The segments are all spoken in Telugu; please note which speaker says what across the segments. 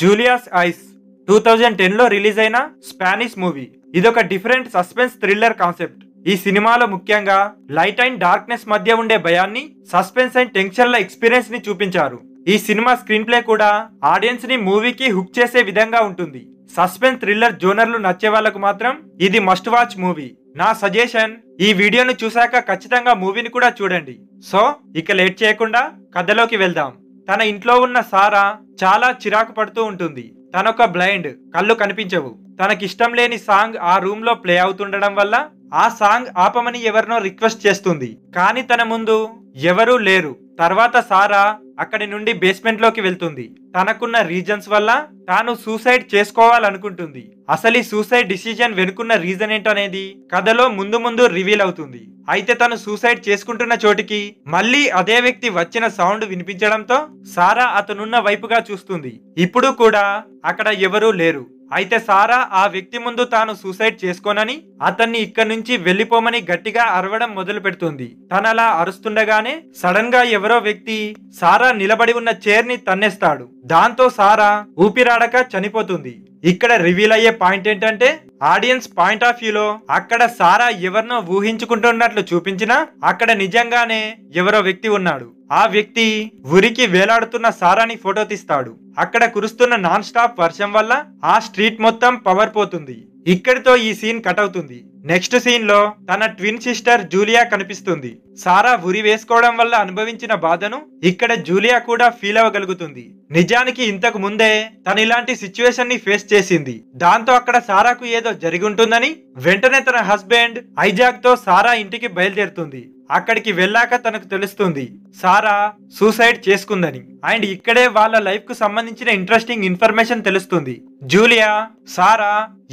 Speaker 1: జూలియాస్ ఐస్ టూ థౌజండ్ టెన్లో రిలీజ్ అయిన స్పానిష్ మూవీ ఇదొక డిఫరెంట్ సస్పెన్స్ థ్రిల్లర్ కాన్సెప్ట్ ఈ సినిమాలో ముఖ్యంగా లైట్ అండ్ డార్క్నెస్ మధ్య ఉండే భయాన్ని సస్పెన్స్ అండ్ టెన్షన్ల ఎక్స్పీరియన్స్ ని చూపించారు ఈ సినిమా స్క్రీన్ ప్లే కూడా ఆడియన్స్ ని మూవీకి హుక్ చేసే విధంగా ఉంటుంది సస్పెన్స్ థ్రిల్లర్ జోనర్లు నచ్చే వాళ్ళకు మాత్రం ఇది మస్ట్ వాచ్ మూవీ నా సజెషన్ ఈ వీడియోను చూశాక ఖచ్చితంగా మూవీని కూడా చూడండి సో ఇక లేట్ చేయకుండా కథలోకి వెళ్దాం తన ఇంట్లో ఉన్న సారా చాలా చిరాకు పడుతూ ఉంటుంది తనొక బ్లైండ్ కళ్ళు కనిపించవు తనకిష్టం లేని సాంగ్ ఆ రూమ్ లో ప్లే అవుతుండడం వల్ల ఆ సాంగ్ ఆపమని ఎవరినో రిక్వెస్ట్ చేస్తుంది కానీ తన ముందు ఎవరూ లేరు తర్వాత సారా అక్కడి నుండి బేస్మెంట్ లోకి వెళ్తుంది తనకున్న రీజన్స్ వల్ల తాను సూసైడ్ చేసుకోవాలనుకుంటుంది అసలు ఈ సూసైడ్ డిసిజన్ వెనుకున్న రీజన్ ఏంటనేది కథలో ముందు ముందు రివీల్ అవుతుంది అయితే తను సూసైడ్ చేసుకుంటున్న చోటికి మళ్ళీ అదే వ్యక్తి వచ్చిన సౌండ్ వినిపించడంతో సారా అతనున్న వైపుగా చూస్తుంది ఇప్పుడు కూడా అక్కడ ఎవరూ లేరు అయితే సారా ఆ వ్యక్తి ముందు తాను సూసైడ్ చేసుకోనని అతన్ని ఇక్కడి నుంచి వెళ్లిపోమని గట్టిగా అరవడం మొదలు పెడుతుంది తనలా అరుస్తుండగానే సడన్ గా ఎవరో వ్యక్తి సారా నిలబడి ఉన్న చైర్ ని తన్నేస్తాడు దాంతో సారా ఊపిరాడక చనిపోతుంది ఇక్కడ రివీల్ అయ్యే పాయింట్ ఏంటంటే ఆడియన్స్ పాయింట్ ఆఫ్ వ్యూలో అక్కడ సారా ఎవరినో ఊహించుకుంటున్నట్లు చూపించినా అక్కడ నిజంగానే ఎవరో వ్యక్తి ఉన్నాడు ఆ వ్యక్తి ఉరికి వేలాడుతున్న సారాని ఫోటో తీస్తాడు అక్కడ కురుస్తున్న నాన్ స్టాప్ వర్షం వల్ల ఆ స్ట్రీట్ మొత్తం పవర్ పోతుంది ఇక్కడితో ఈ సీన్ కట్ అవుతుంది నెక్స్ట్ సీన్ లో తన ట్విన్ సిస్టర్ జూలియా కనిపిస్తుంది సారా ఉరి వేసుకోవడం వల్ల అనుభవించిన బాధను ఇక్కడ జూలియా కూడా ఫీల్ అవ్వగలుగుతుంది నిజానికి ఇంతకు ముందే తను ఇలాంటి సిచ్యువేషన్ ని ఫేస్ చేసింది దాంతో అక్కడ సారాకు ఏదో జరిగి ఉంటుందని వెంటనే తన హస్బెండ్ ఐజాక్ తో సారా ఇంటికి బయలుదేరుతుంది అక్కడికి వెళ్ళాక తనకు తెలుస్తుంది సారా సూసైడ్ చేసుకుందని అండ్ ఇక్కడే వాళ్ళ లైఫ్ కు సంబంధించిన ఇంట్రెస్టింగ్ ఇన్ఫర్మేషన్ తెలుస్తుంది జూలియా సారా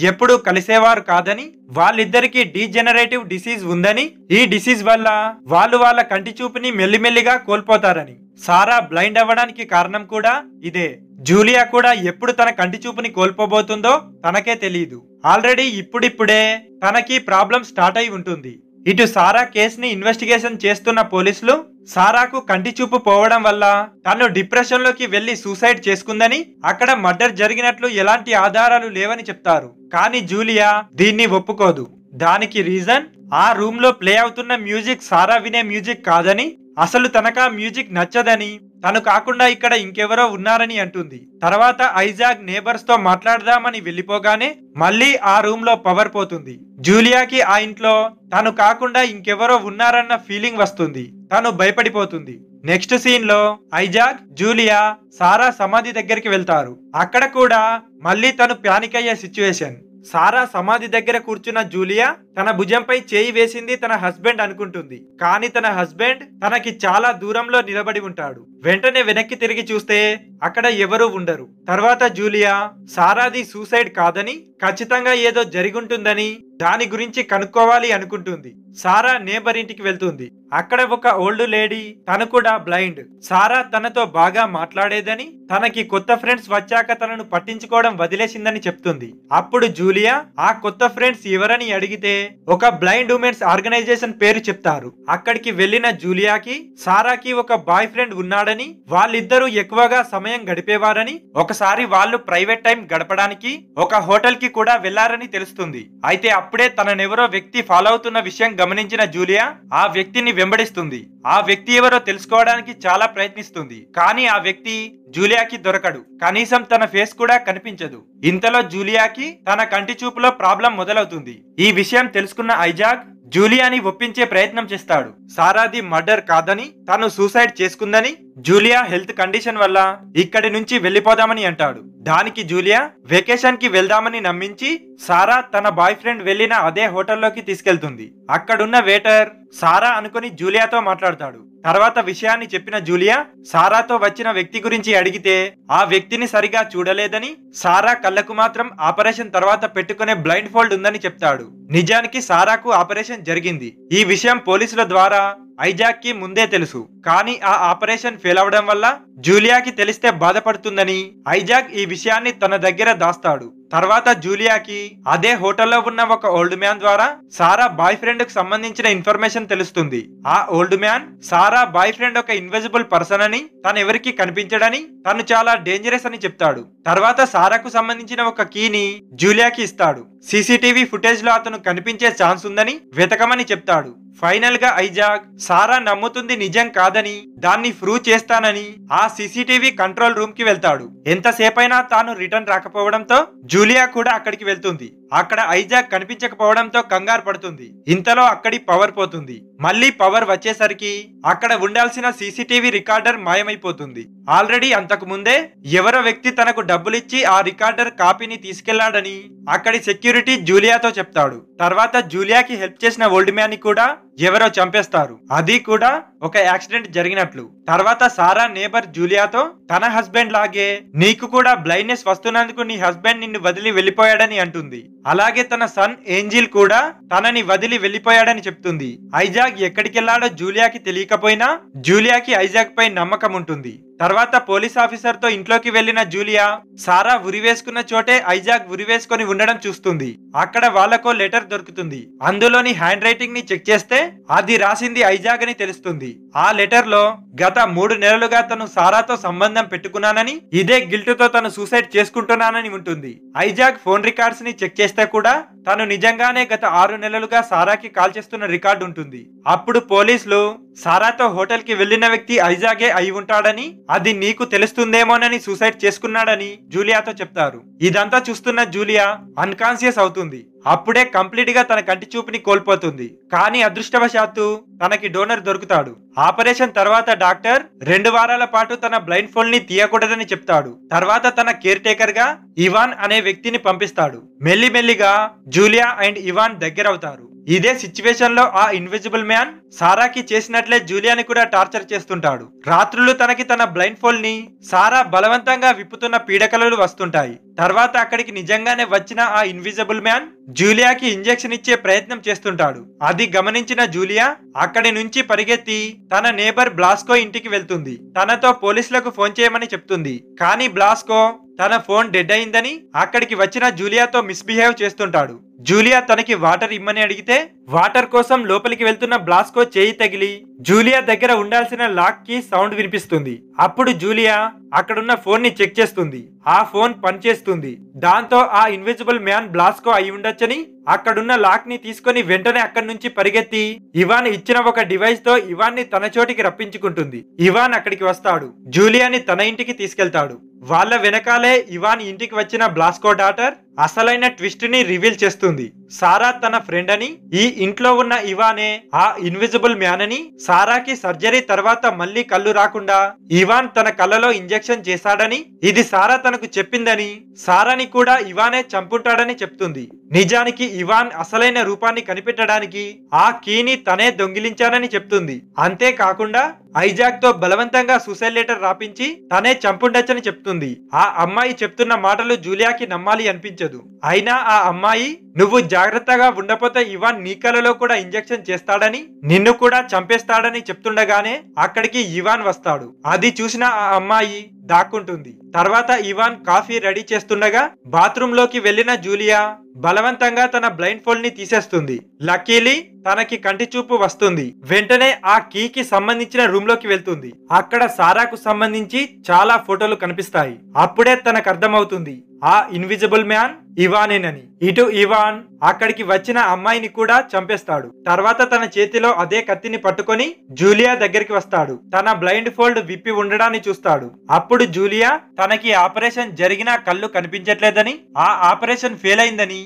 Speaker 1: ఎప్పుడూ కలిసేవారు కాదని వాళ్ళిద్దరికీ డీజెనరేటివ్ డిసీజ్ ఉందని ఈ డిసీజ్ వల్ల వాళ్ళు వాళ్ళ కంటి చూపుని మెల్లిమెల్లిగా కోల్పోతారని సారా బ్లైండ్ అవ్వడానికి కారణం కూడా ఇదే జూలియా కూడా ఎప్పుడు తన కంటి చూపుని కోల్పోబోతుందో తనకే తెలియదు ఆల్రెడీ ఇప్పుడిప్పుడే తనకి ప్రాబ్లం స్టార్ట్ అయి ఉంటుంది ఇటు సారా కేసుని ఇన్వెస్టిగేషన్ చేస్తున్న పోలీసులు సారాకు కంటి చూపు పోవడం వల్ల తను డిప్రెషన్లోకి వెళ్లి సూసైడ్ చేసుకుందని అక్కడ మర్డర్ జరిగినట్లు ఎలాంటి ఆధారాలు లేవని చెప్తారు కానీ జూలియా దీన్ని ఒప్పుకోదు దానికి రీజన్ ఆ రూమ్ లో ప్లే అవుతున్న మ్యూజిక్ సారా వినే మ్యూజిక్ కాదని అసలు తనకా మ్యూజిక్ నచ్చదని తను కాకుండా ఇక్కడ ఇంకెవరో ఉన్నారని అంటుంది తర్వాత ఐజాగ్ నేబర్స్ తో మాట్లాడదామని వెళ్ళిపోగానే మళ్ళీ ఆ రూమ్ లో పవర్ పోతుంది జూలియాకి ఆ ఇంట్లో తాను కాకుండా ఇంకెవరో ఉన్నారన్న ఫీలింగ్ వస్తుంది తను భయపడిపోతుంది నెక్స్ట్ సీన్ లో ఐజాక్ జూలియా సారా సమాధి దగ్గరికి వెళ్తారు అక్కడ కూడా మళ్ళీ తను ప్యానిక్ అయ్యే సిచ్యువేషన్ సారా సమాధి దగ్గర కూర్చున్న జూలియా తన భుజంపై చేయి వేసింది తన హస్బెండ్ అనుకుంటుంది కానీ తన హస్బెండ్ తనకి చాలా దూరంలో నిలబడి ఉంటాడు వెంటనే వెనక్కి తిరిగి చూస్తే అక్కడ ఎవరూ ఉండరు తర్వాత జూలియా సారాది సూసైడ్ కాదని ఖచ్చితంగా ఏదో జరిగుంటుందని దాని గురించి కనుక్కోవాలి అనుకుంటుంది సారా నేబర్ ఇంటికి వెళ్తుంది అక్కడ ఒక ఓల్డ్ లేడీ తను కూడా బ్లైండ్ సారా తనతో బాగా మాట్లాడేదని తనకి కొత్త ఫ్రెండ్స్ వచ్చాక తనను పట్టించుకోవడం వదిలేసిందని చెప్తుంది అప్పుడు జూలియా ఆ కొత్త ఫ్రెండ్స్ ఎవరని అడిగితే ఒక బ్లైండ్ ఉమెన్స్ ఆర్గనైజేషన్ పేరు చెప్తారు అక్కడికి వెళ్లిన జూలియాకి సారాకి ఒక బాయ్ ఫ్రెండ్ ఉన్నాడని వాళ్ళిద్దరూ ఎక్కువగా సమయం గడిపేవారని ఒకసారి వాళ్ళు ప్రైవేట్ టైం గడపడానికి ఒక హోటల్ కి కూడా వెళ్లారని తెలుస్తుంది అయితే అప్పుడే తననెవరో వ్యక్తి ఫాలో అవుతున్న విషయం గమనించిన జూలియా ఆ వ్యక్తిని వెంబడిస్తుంది ఆ వ్యక్తి ఎవరో తెలుసుకోవడానికి చాలా ప్రయత్నిస్తుంది కానీ ఆ వ్యక్తి జూలియాకి దొరకడు కనీసం తన ఫేస్ కూడా కనిపించదు ఇంతలో జూలియాకి తన కంటి చూపులో ప్రాబ్లం మొదలవుతుంది ఈ విషయం తెలుసుకున్న ఐజాక్ జూలియాని ఒప్పించే ప్రయత్నం చేస్తాడు సారాది మర్డర్ కాదని తను సూసైడ్ చేసుకుందని జూలియా హెల్త్ కండిషన్ వల్ల ఇక్కడి నుంచి వెళ్ళిపోదామని అంటాడు దానికి జూలియా వెకేషన్ కి వెళ్దామని నమ్మించి సారా తన బాయ్ ఫ్రెండ్ వెళ్లిన అదే హోటల్లోకి తీసుకెళ్తుంది అక్కడున్న వేటర్ సారా అనుకుని జూలియాతో మాట్లాడతాడు తర్వాత విషయాన్ని చెప్పిన జూలియా సారాతో వచ్చిన వ్యక్తి గురించి అడిగితే ఆ వ్యక్తిని సరిగా చూడలేదని సారా కళ్ళకు మాత్రం ఆపరేషన్ తర్వాత పెట్టుకునే బ్లైండ్ ఫోల్డ్ ఉందని చెప్తాడు నిజానికి సారాకు ఆపరేషన్ జరిగింది ఈ విషయం పోలీసుల ద్వారా ఐజాక్ కి ముందే తెలుసు కానీ ఆ ఆపరేషన్ ఫెయిల్ అవడం వల్ల జూలియాకి తెలిస్తే బాధపడుతుందని ఐజాక్ ఈ విషయాన్ని తన దగ్గర దాస్తాడు తర్వాత జూలియాకి అదే హోటల్లో ఉన్న ఒక ఓల్డ్ మ్యాన్ ద్వారా సారా బాయ్ ఫ్రెండ్ కు సంబంధించిన ఇన్ఫర్మేషన్ తెలుస్తుంది ఆ old man Sara boyfriend ఒక ఇన్విజిబుల్ పర్సన్ అని తను ఎవరికి కనిపించడని తను చాలా డేంజరస్ అని చెప్తాడు తర్వాత సారాకు సంబంధించిన ఒక కీని జూలియాకి ఇస్తాడు సీసీటీవీ ఫుటేజ్ లో అతను కనిపించే ఛాన్స్ ఉందని వెతకమని చెప్తాడు ఫైనల్ గా ఐజాక్ సారా నమ్ముతుంది నిజం కాదని దాన్ని ప్రూవ్ చేస్తానని ఆ సీసీటీవీ కంట్రోల్ రూమ్ కి వెళ్తాడు ఎంతసేపైనా తాను రిటర్న్ రాకపోవడంతో జూ జూలియా కూడా అక్కడికి వెళ్తుంది అక్కడ ఐజాక్ కనిపించకపోవడంతో కంగారు పడుతుంది ఇంతలో అక్కడి పవర్ పోతుంది మళ్ళీ పవర్ వచ్చేసరికి అక్కడ ఉండాల్సిన సీసీటీవీ రికార్డర్ మాయమైపోతుంది ఆల్రెడీ అంతకు ముందే ఎవరో వ్యక్తి తనకు డబ్బులిచ్చి ఆ రికార్డర్ కాపీని తీసుకెళ్లాడని అక్కడి సెక్యూరిటీ జూలియాతో చెప్తాడు తర్వాత జూలియాకి హెల్ప్ చేసిన ఓల్డ్ మ్యాన్ కూడా ఎవరో చంపేస్తారు అది కూడా ఒక యాక్సిడెంట్ జరిగినట్లు తర్వాత సారా నేబర్ జూలియాతో తన హస్బెండ్ లాగే నీకు కూడా బ్లైండ్నెస్ వస్తున్నందుకు నీ హస్బెండ్ నిన్ను వదిలి వెళ్ళిపోయాడని అంటుంది అలాగే తన సన్ ఏంజిల్ కూడా తనని వదిలి వెళ్లిపోయాడని చెప్తుంది ఐజాగ్ ఎక్కడికెళ్లాడో జూలియాకి తెలియకపోయినా జూలియాకి ఐజాగ్ పై నమ్మకం ఉంటుంది తర్వాత పోలీస్ ఆఫీసర్తో ఇంట్లోకి వెళ్లిన జూలియా సారా ఉరి వేసుకున్న చోటే ఐజాక్ వేసుకుని ఉండడం చూస్తుంది అక్కడ వాళ్లకో లెటర్ దొరుకుతుంది అందులోని హ్యాండ్ రైటింగ్ ని చెక్ చేస్తే అది రాసింది ఐజాక్ అని తెలుస్తుంది ఆ లెటర్ లో గత మూడు నెలలుగా తను సారాతో సంబంధం పెట్టుకున్నానని ఇదే గిల్ట్ తో తను సూసైడ్ చేసుకుంటున్నానని ఉంటుంది ఐజాక్ ఫోన్ రికార్డ్స్ ని చెక్ చేస్తే కూడా తను నిజంగానే గత ఆరు నెలలుగా సారాకి కాల్ చేస్తున్న రికార్డు ఉంటుంది అప్పుడు పోలీసులు సారాతో హోటల్కి వెళ్లిన వ్యక్తి ఐజాగే అయి ఉంటాడని అది నీకు తెలుస్తుందేమోనని సూసైడ్ చేసుకున్నాడని జూలియాతో చెప్తారు ఇదంతా చూస్తున్న జూలియా అన్కాన్షియస్ అవుతుంది అప్పుడే కంప్లీట్ గా తన కంటి చూపుని కోల్పోతుంది కానీ అదృష్టవశాత్తు తనకి డోనర్ దొరుకుతాడు ఆపరేషన్ తర్వాత డాక్టర్ రెండు వారాల పాటు తన బ్లైండ్ ఫోల్ ని తీయకూడదని చెప్తాడు తర్వాత తన కేర్ టేకర్ గా ఇవాన్ అనే వ్యక్తిని పంపిస్తాడు మెల్లిమెల్లిగా జూలియా అండ్ ఇవాన్ దగ్గరవుతారు ఇదే సిచ్యువేషన్ లో ఆ ఇన్విజిబుల్ మ్యాన్ సారాకి చేసినట్లే జూలియాని కూడా టార్చర్ చేస్తుంటాడు రాత్రులు తనకి తన బ్లైండ్ ఫోల్ ని సారా బలవంతంగా విప్పుతున్న పీడకలలు వస్తుంటాయి తర్వాత అక్కడికి నిజంగానే వచ్చిన ఆ ఇన్విజిబుల్ మ్యాన్ జూలియాకి ఇంజెక్షన్ ఇచ్చే ప్రయత్నం చేస్తుంటాడు అది గమనించిన జూలియా అక్కడి నుంచి పరిగెత్తి తన నేబర్ బ్లాస్కో ఇంటికి వెళ్తుంది తనతో పోలీసులకు ఫోన్ చేయమని చెప్తుంది కానీ బ్లాస్కో తన ఫోన్ డెడ్ అయిందని అక్కడికి వచ్చిన జూలియాతో మిస్బిహేవ్ చేస్తుంటాడు జూలియా తనకి వాటర్ ఇమ్మని అడిగితే వాటర్ కోసం లోపలికి వెళ్తున్న బ్లాస్కో చేయి తగిలి జూలియా దగ్గర ఉండాల్సిన లాక్ కి సౌండ్ వినిపిస్తుంది అప్పుడు జూలియా అక్కడున్న ఫోన్ ని చెక్ చేస్తుంది ఆ ఫోన్ పనిచేస్తుంది దాంతో ఆ ఇన్విజిబుల్ మ్యాన్ బ్లాస్కో అయి ఉండొచ్చని అక్కడున్న లాక్ ని తీసుకుని వెంటనే అక్కడి నుంచి పరిగెత్తి ఇవాన్ ఇచ్చిన ఒక డివైస్ తో ఇవాన్ ని తన చోటికి రప్పించుకుంటుంది ఇవాన్ అక్కడికి వస్తాడు జూలియాని తన ఇంటికి తీసుకెళ్తాడు వాళ్ళ వెనకాలే ఇవాన్ ఇంటికి వచ్చిన బ్లాస్కో డాటర్ అసలైన ట్విస్ట్ని రివీల్ చేస్తుంది సారా తన ఫ్రెండ్ అని ఈ ఇంట్లో ఉన్న ఇవానే ఆ ఇన్విజిబుల్ మ్యాన్ అని సారాకి సర్జరీ తర్వాత మళ్ళీ కళ్ళు రాకుండా ఇవాన్ తన కళ్ళలో ఇంజెక్షన్ చేశాడని ఇది సారా తనకు చెప్పిందని సారాని కూడా ఇవానే చంపుంటాడని చెప్తుంది నిజానికి ఇవాన్ అసలైన రూపాన్ని కనిపెట్టడానికి ఆ కీని తనే దొంగిలించానని చెప్తుంది అంతేకాకుండా ఐజాక్ తో బలవంతంగా సూసైడ్ లెటర్ రాపించి తనే చంపుండొచ్చని చెప్తుంది ఆ అమ్మాయి చెప్తున్న మాటలు జూలియాకి నమ్మాలి అనిపించదు అయినా ఆ అమ్మాయి నువ్వు జాగ్రత్తగా ఉండపోతే ఇవాన్ నీ కలలో కూడా ఇంజెక్షన్ చేస్తాడని నిన్ను కూడా చంపేస్తాడని చెప్తుండగానే అక్కడికి ఇవాన్ వస్తాడు అది చూసిన ఆ అమ్మాయి దాక్కుంటుంది తర్వాత ఇవాన్ కాఫీ రెడీ చేస్తుండగా బాత్రూమ్ లోకి వెళ్లిన జూలియా బలవంతంగా తన బ్లైండ్ ఫోల్డ్ ని తీసేస్తుంది లక్కీలీ తనకి కంటి చూపు వస్తుంది వెంటనే ఆ కీకి సంబంధించిన రూమ్ లోకి వెళ్తుంది అక్కడ సారాకు సంబంధించి చాలా ఫోటోలు కనిపిస్తాయి అప్పుడే తనకు అర్థమవుతుంది ఆ ఇన్విజిబుల్ మ్యాన్ ఇవానేనని ఇటు ఇవాన్ అక్కడికి వచ్చిన అమ్మాయిని కూడా చంపేస్తాడు తర్వాత తన చేతిలో అదే కత్తిని పట్టుకొని జూలియా దగ్గరికి వస్తాడు తన బ్లైండ్ ఫోల్డ్ విప్పి ఉండడాన్ని చూస్తాడు అప్పుడు జూలియా తనకి ఆపరేషన్ జరిగినా కళ్ళు కనిపించట్లేదని ఆ ఆపరేషన్ ఫెయిల్ అయిందని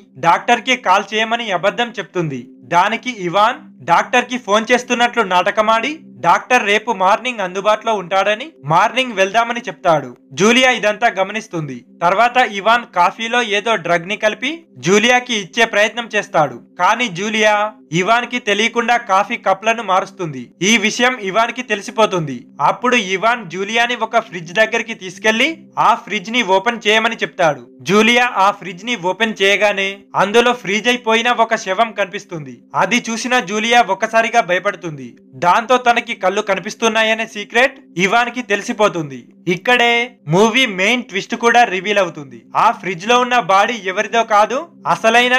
Speaker 1: కి కాల్ చేయమని అబద్ధం చెప్తుంది దానికి ఇవాన్ డాక్టర్ కి ఫోన్ చేస్తున్నట్లు నాటకమాడి డాక్టర్ రేపు మార్నింగ్ అందుబాటులో ఉంటాడని మార్నింగ్ వెళ్దామని చెప్తాడు జూలియా ఇదంతా గమనిస్తుంది తర్వాత ఇవాన్ కాఫీలో ఏదో డ్రగ్ ని కలిపి జూలియాకి ఇచ్చే ప్రయత్నం చేస్తాడు కానీ జూలియా ఇవాన్ కి తెలియకుండా కాఫీ కప్లను మారుస్తుంది ఈ విషయం ఇవాన్ కి తెలిసిపోతుంది అప్పుడు ఇవాన్ జూలియాని ఒక ఫ్రిడ్జ్ దగ్గరికి తీసుకెళ్లి ఆ ఫ్రిడ్జ్ ని ఓపెన్ చేయమని చెప్తాడు జూలియా ఆ ఫ్రిడ్జ్ ని ఓపెన్ చేయగానే అందులో ఫ్రీజ్ అయిపోయిన ఒక శవం కనిపిస్తుంది అది చూసిన జూలియా ఒక్కసారిగా భయపడుతుంది దాంతో తనకి కళ్ళు కనిపిస్తున్నాయనే సీక్రెట్ ఇవాన్ కి తెలిసిపోతుంది ఇక్కడే మూవీ మెయిన్ ట్విస్ట్ కూడా రివీల్ అవుతుంది ఆ ఫ్రిడ్జ్ లో ఉన్న బాడీ ఎవరిదో కాదు అసలైన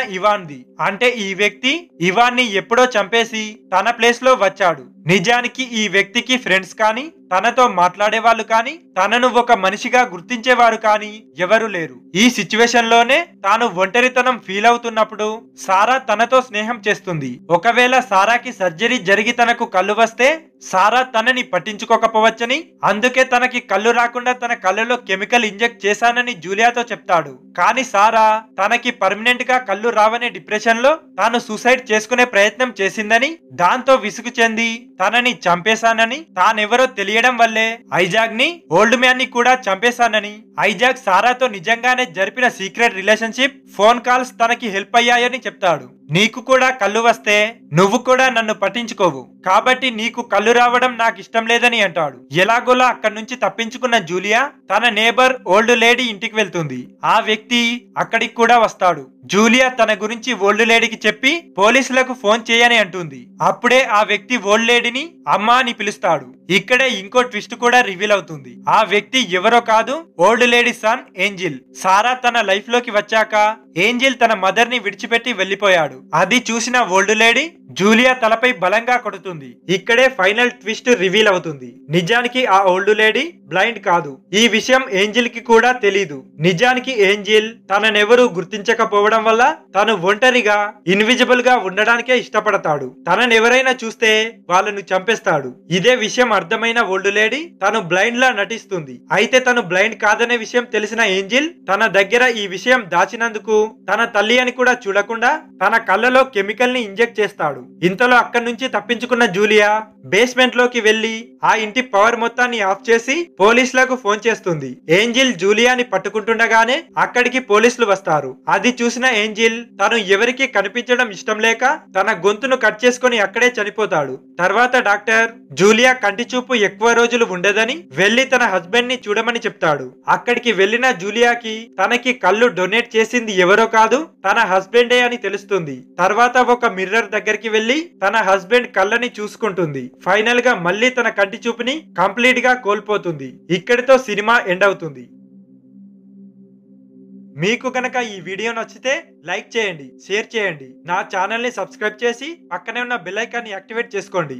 Speaker 1: ది అంటే ఈ వ్యక్తి ఇవాన్ని ఎప్పుడో చంపేసి తన ప్లేస్ లో వచ్చాడు నిజానికి ఈ వ్యక్తికి ఫ్రెండ్స్ కానీ తనతో మాట్లాడేవాళ్ళు కానీ తనను ఒక మనిషిగా గుర్తించేవారు కానీ ఎవరు లేరు ఈ సిచ్యువేషన్ లోనే తాను ఒంటరితనం ఫీల్ అవుతున్నప్పుడు సారా తనతో స్నేహం చేస్తుంది ఒకవేళ సారాకి సర్జరీ జరిగి తనకు కళ్ళు వస్తే సారా తనని పట్టించుకోకపోవచ్చని అందుకే తనకి కళ్ళు రాకుండా తన కళ్ళలో కెమికల్ ఇంజెక్ట్ చేశానని జూలియాతో చెప్తాడు కానీ సారా తనకి పర్మనెంట్ గా కళ్ళు రావనే డిప్రెషన్ లో తాను సూసైడ్ చేసుకునే ప్రయత్నం చేసిందని దాంతో విసుగు చెంది తనని చంపేశానని తానెవరో తెలియడం వల్లే ఐజాగ్ ని ఓల్డ్ మ్యాన్ ని కూడా చంపేశానని ఐజాగ్ సారాతో నిజంగానే జరిపిన సీక్రెట్ రిలేషన్షిప్ ఫోన్ కాల్స్ తనకి హెల్ప్ అయ్యాయని చెప్తాడు నీకు కూడా కళ్ళు వస్తే నువ్వు కూడా నన్ను పట్టించుకోవు కాబట్టి నీకు కళ్ళు రావడం నాకు ఇష్టం లేదని అంటాడు ఎలాగోలా అక్కడి నుంచి తప్పించుకున్న జూలియా తన నేబర్ ఓల్డ్ లేడీ ఇంటికి వెళ్తుంది ఆ వ్యక్తి అక్కడికి కూడా వస్తాడు జూలియా తన గురించి ఓల్డ్ లేడీకి చెప్పి పోలీసులకు ఫోన్ చేయని అంటుంది అప్పుడే ఆ వ్యక్తి ఓల్డ్ లేడీని అమ్మా అని పిలుస్తాడు ఇక్కడే ఇంకో ట్విస్ట్ కూడా రివీల్ అవుతుంది ఆ వ్యక్తి ఎవరో కాదు old lady son Angel Sara తన లైఫ్ లోకి వచ్చాక ఏంజిల్ తన మదర్ ని విడిచిపెట్టి వెళ్లిపోయాడు అది చూసిన ఓల్డ్ లేడీ జూలియా తలపై బలంగా కొడుతుంది ఇక్కడే ఫైనల్ ట్విస్ట్ రివీల్ అవుతుంది నిజానికి ఆ ఓల్డ్ లేడీ బ్లైండ్ కాదు ఈ విషయం ఏంజిల్ కి కూడా తెలీదు నిజానికి ఏంజిల్ తననెవరూ గుర్తించకపోవడం వల్ల తను ఒంటరిగా ఇన్విజిబుల్ గా ఉండడానికే ఇష్టపడతాడు తననెవరైనా చూస్తే వాళ్ళను చంపేస్తాడు ఇదే విషయం అర్థమైన ఓల్డ్ లేడీ తను బ్లైండ్ లా నటిస్తుంది అయితే తను బ్లైండ్ కాదనే విషయం తెలిసిన ఏంజిల్ తన దగ్గర ఈ విషయం దాచినందుకు తన తల్లి అని కూడా చూడకుండా తన కళ్ళలో కెమికల్ ని ఇంజెక్ట్ చేస్తాడు ఇంతలో అక్కడి నుంచి తప్పించుకున్న జూలియా బేస్మెంట్ లోకి వెళ్లి ఆ ఇంటి పవర్ మొత్తాన్ని ఆఫ్ చేసి పోలీసులకు ఫోన్ చేస్తుంది ఏంజిల్ జూలియాని పట్టుకుంటుండగానే అక్కడికి పోలీసులు వస్తారు అది చూసిన ఏంజిల్ తను ఎవరికి కనిపించడం ఇష్టం లేక తన గొంతును కట్ చేసుకుని అక్కడే చనిపోతాడు తర్వాత డాక్టర్ జూలియా కంటి చూపు ఎక్కువ రోజులు ఉండదని వెళ్లి తన హస్బెండ్ ని చూడమని చెప్తాడు అక్కడికి వెళ్లిన జూలియాకి తనకి కళ్ళు డొనేట్ చేసింది ఎవరో కాదు తన హస్బెండే అని తెలుస్తుంది తర్వాత ఒక మిర్రర్ దగ్గరికి వెళ్లి తన హస్బెండ్ కళ్ళని చూసుకుంటుంది ఫైనల్ గా మళ్ళీ తన కంటి చూపుని కంప్లీట్ గా కోల్పోతుంది ఇక్కడితో సినిమా ఎండ్ అవుతుంది మీకు కనుక ఈ వీడియో నచ్చితే లైక్ చేయండి షేర్ చేయండి నా ఛానల్ని సబ్స్క్రైబ్ చేసి పక్కనే ఉన్న బెల్ ఐకాన్ని యాక్టివేట్ చేసుకోండి